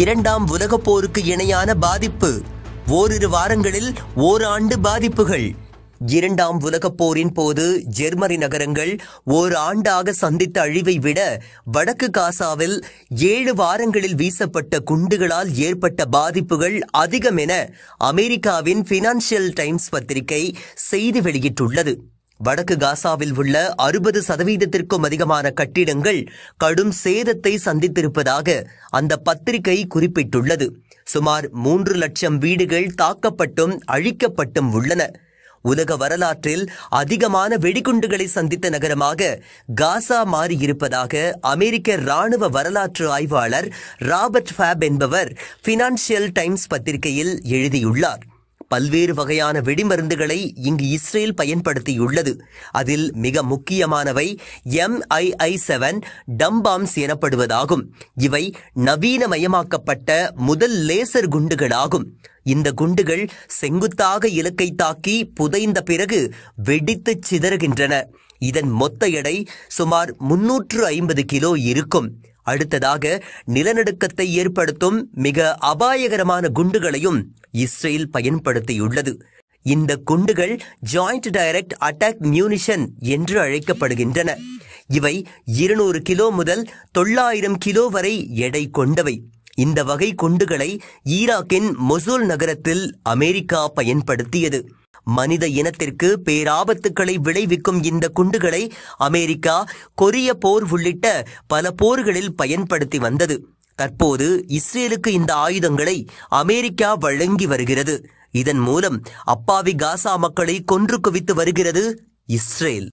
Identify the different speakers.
Speaker 1: இரண்டாம் உலக போருக்கு இணையான பாதிப்பு ஓரிரு வாரங்களில் ஓராண்டு பாதிப்புகள் இரண்டாம் உலக போரின் போது ஜெர்மனி நகரங்கள் ஓர் ஆண்டாக சந்தித்த அழிவை விட வடக்கு காசாவில் ஏழு வாரங்களில் வீசப்பட்ட குண்டுகளால் ஏற்பட்ட பாதிப்புகள் அதிகம் என அமெரிக்காவின் பினான்சியல் டைம்ஸ் பத்திரிகை செய்தி வெளியிட்டுள்ளது வடக்கு காசாவில் உள்ள அறுபது சதவீதத்திற்கும் அதிகமான கட்டிடங்கள் கடும் சேதத்தை சந்தித்திருப்பதாக அந்த பத்திரிகை குறிப்பிட்டுள்ளது சுமார் மூன்று லட்சம் வீடுகள் தாக்கப்பட்டும் அழிக்கப்பட்டும் உள்ளன உலக வரலாற்றில் அதிகமான வெடிகுண்டுகளை சந்தித்த நகரமாக காசா மாறியிருப்பதாக அமெரிக்க ராணுவ வரலாற்று ஆய்வாளர் ராபர்ட் ஃபேப் என்பவர் பினான்சியல் டைம்ஸ் பத்திரிகையில் எழுதியுள்ளார் பல்வேறு வகையான வெடிமருந்துகளை இங்கு இஸ்ரேல் பயன்படுத்தியுள்ளது அதில் மிக முக்கியமானவை எம்ஐஐ செவன் டம்பாம்ஸ் எனப்படுவதாகும் இவை நவீனமயமாக்கப்பட்ட முதல் லேசர் குண்டுகளாகும் இந்த குண்டுகள் செங்குத்தாக இலக்கை தாக்கி புதைந்த பிறகு வெடித்து சிதறுகின்றன இதன் மொத்த எடை சுமார் முன்னூற்று ஐம்பது கிலோ இருக்கும் அடுத்ததாக நிலநடுக்கத்தை ஏற்படுத்தும் மிக அபாயகரமான குண்டுகளையும் இஸ்ரேல் பயன்படுத்தியுள்ளது இந்த குண்டுகள் ஜாயிண்ட் டைரக்ட் அட்டாக் மியூனிஷன் என்று அழைக்கப்படுகின்றன இவை இருநூறு கிலோ முதல் தொள்ளாயிரம் கிலோ வரை எடை கொண்டவை இந்த வகை குண்டுகளை ஈராக்கின் மொசூல் நகரத்தில் அமெரிக்கா பயன்படுத்தியது மனித இனத்திற்கு பேராபத்துக்களை விளைவிக்கும் இந்த குண்டுகளை அமெரிக்கா கொரிய போர் உள்ளிட்ட பல போர்களில் பயன்படுத்தி வந்தது தற்போது இஸ்ரேலுக்கு இந்த ஆயுதங்களை அமெரிக்கா வழங்கி வருகிறது இதன் மூலம் அப்பாவி காசா மக்களை கொன்று குவித்து வருகிறது இஸ்ரேல்